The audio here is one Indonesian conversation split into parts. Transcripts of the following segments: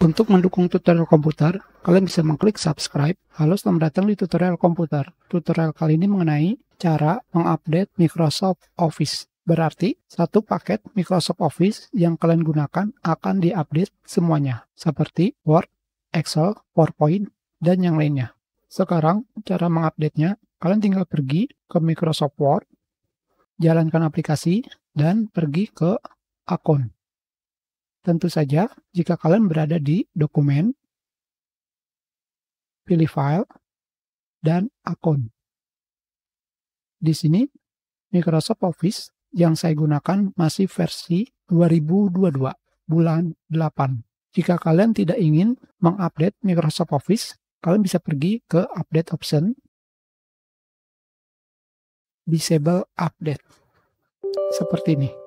Untuk mendukung tutorial komputer, kalian bisa mengklik subscribe. Halo, selamat datang di tutorial komputer. Tutorial kali ini mengenai cara mengupdate Microsoft Office. Berarti, satu paket Microsoft Office yang kalian gunakan akan diupdate semuanya, seperti Word, Excel, PowerPoint, dan yang lainnya. Sekarang, cara mengupdate-nya, kalian tinggal pergi ke Microsoft Word, jalankan aplikasi, dan pergi ke akun. Tentu saja, jika kalian berada di dokumen, pilih file, dan akun. Di sini, Microsoft Office yang saya gunakan masih versi 2022, bulan 8. Jika kalian tidak ingin mengupdate Microsoft Office, kalian bisa pergi ke Update Option, Disable Update, seperti ini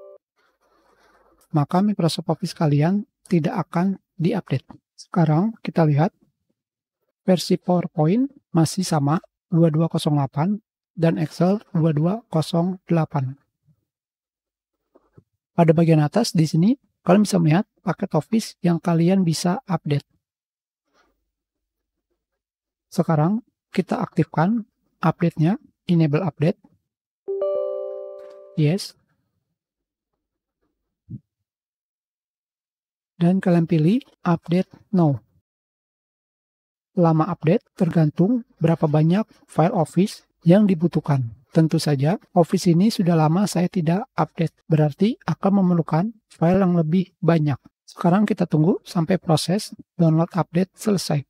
maka Microsoft Office kalian tidak akan diupdate. Sekarang kita lihat versi PowerPoint masih sama 2208 dan Excel 2208. Pada bagian atas di sini kalian bisa melihat paket Office yang kalian bisa update. Sekarang kita aktifkan update-nya, enable update. Yes, dan kalian pilih update now. Lama update tergantung berapa banyak file Office yang dibutuhkan. Tentu saja, Office ini sudah lama saya tidak update, berarti akan memerlukan file yang lebih banyak. Sekarang kita tunggu sampai proses download update selesai.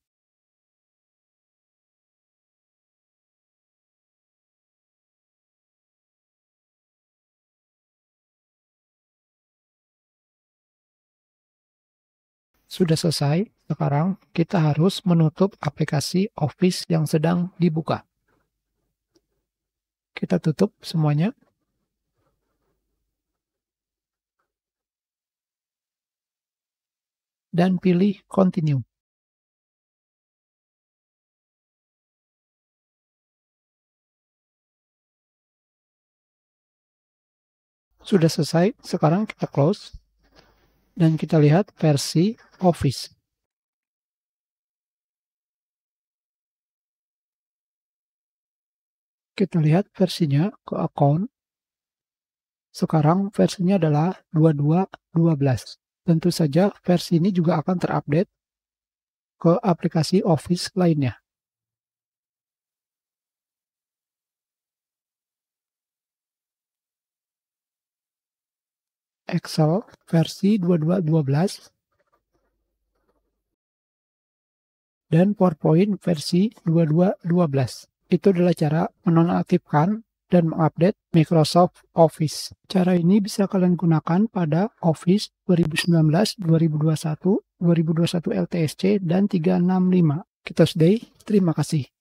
sudah selesai, sekarang kita harus menutup aplikasi Office yang sedang dibuka. Kita tutup semuanya. Dan pilih continue. Sudah selesai, sekarang kita close. Dan kita lihat versi office kita lihat versinya ke account sekarang versinya adalah 2212 tentu saja versi ini juga akan terupdate ke aplikasi Office lainnya. Excel versi 2212 dan PowerPoint versi 2212. Itu adalah cara menonaktifkan dan mengupdate Microsoft Office. Cara ini bisa kalian gunakan pada Office 2019, 2021, 2021 LTSC, dan 365. Kita sudahi. Terima kasih.